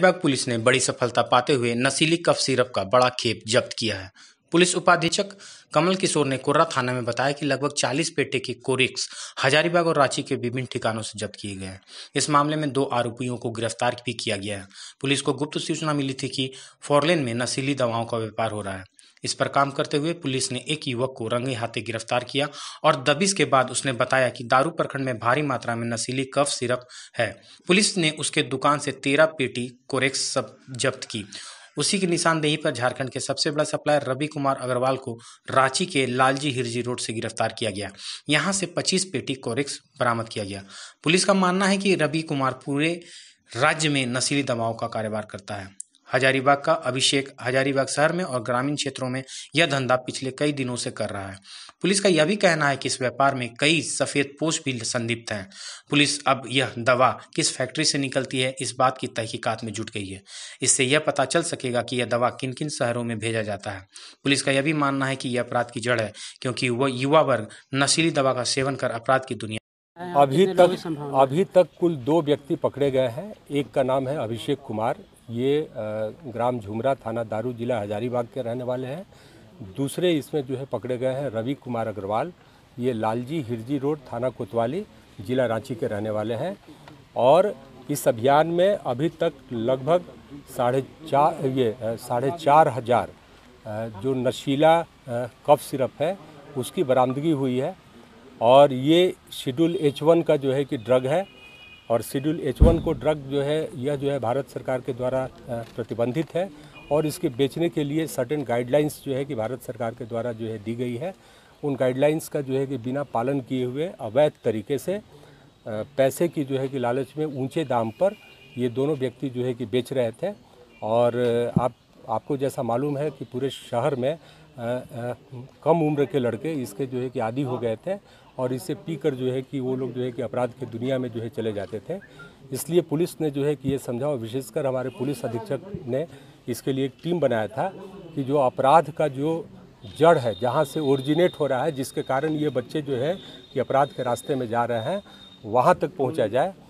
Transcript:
Hazaribagh police ने बड़ी सफलता पाते हुए नशीली कफ सिरप का बड़ा खेप जब्त किया है पुलिस उपाधीक्षक कमल किशोर ने कोर्रा थाना में बताया कि लगभग 40 पेटे के कोरिक्स हजारीबाग और रांची के विभिन्न ठिकानों से जब्त किए गए हैं इस मामले में दो आरोपियों को गिरफ्तार भी किया गया है पुलिस को गुप्त सूचना मिली थी कि फोरलेन में नशीली दवाओं का व्यापार हो रहा है इस पर काम करते हुए पुलिस ने एक युवक को रंगे हाथे गिरफ्तार किया और दबिश के बाद उसने बताया कि दारू प्रखंड में भारी मात्रा में नशीली कफ सिरप है पुलिस ने उसके दुकान से तेरह पेटी कोरेक्स जब्त की उसी की निशानदेही पर झारखंड के सबसे बड़ा सप्लायर रवि कुमार अग्रवाल को रांची के लालजी हिरजी रोड से गिरफ्तार किया गया यहां से 25 पेटी कोरेक्स बरामद किया गया पुलिस का मानना है कि रवि कुमार पूरे राज्य में नशीली दवाओं का कारोबार करता है हजारीबाग का अभिषेक हजारीबाग शहर में और ग्रामीण क्षेत्रों में यह धंधा पिछले कई दिनों से कर रहा है पुलिस का यह भी कहना है कि इस व्यापार में कई सफेद पोष भी संदिप्त हैं पुलिस अब यह दवा किस फैक्ट्री से निकलती है इस बात की तहकीकात में जुट गई है इससे यह पता चल सकेगा कि यह दवा किन किन शहरों में भेजा जाता है पुलिस का यह भी मानना है कि यह अपराध की जड़ है क्योंकि वह युवा वर्ग नशीली दवा का सेवन कर अपराध की दुनिया अभी तक अभी तक कुल दो व्यक्ति पकड़े गए हैं एक का नाम है अभिषेक कुमार ये ग्राम झुमरा थाना दारू जिला हजारीबाग के रहने वाले हैं दूसरे इसमें जो है पकड़े गए हैं रवि कुमार अग्रवाल ये लालजी हिरजी रोड थाना कोतवाली जिला रांची के रहने वाले हैं और इस अभियान में अभी तक लगभग साढ़े चार ये साढ़े चार हज़ार जो नशीला कफ सिरप है उसकी बरामदगी हुई है और ये शेड्यूल एच वन का जो है कि ड्रग है और शेड्यूल एच वन को ड्रग जो है यह जो है भारत सरकार के द्वारा प्रतिबंधित है और इसके बेचने के लिए सर्टेन गाइडलाइंस जो है कि भारत सरकार के द्वारा जो है दी गई है उन गाइडलाइंस का जो है कि बिना पालन किए हुए अवैध तरीके से पैसे की जो है कि लालच में ऊंचे दाम पर ये दोनों व्यक्ति जो है कि बेच रहे थे और आप आपको जैसा मालूम है कि पूरे शहर में कम उम्र के लड़के इसके जो है कि आदि हो गए थे और इसे पीकर जो है कि वो लोग जो है कि अपराध की दुनिया में जो है चले जाते थे इसलिए पुलिस ने जो है कि ये समझा और विशेषकर हमारे पुलिस अधीक्षक ने इसके लिए एक टीम बनाया था कि जो अपराध का जो जड़ है जहाँ से ओरिजिनेट हो रहा है जिसके कारण ये बच्चे जो है कि अपराध के रास्ते में जा रहे हैं वहाँ तक पहुँचा जाए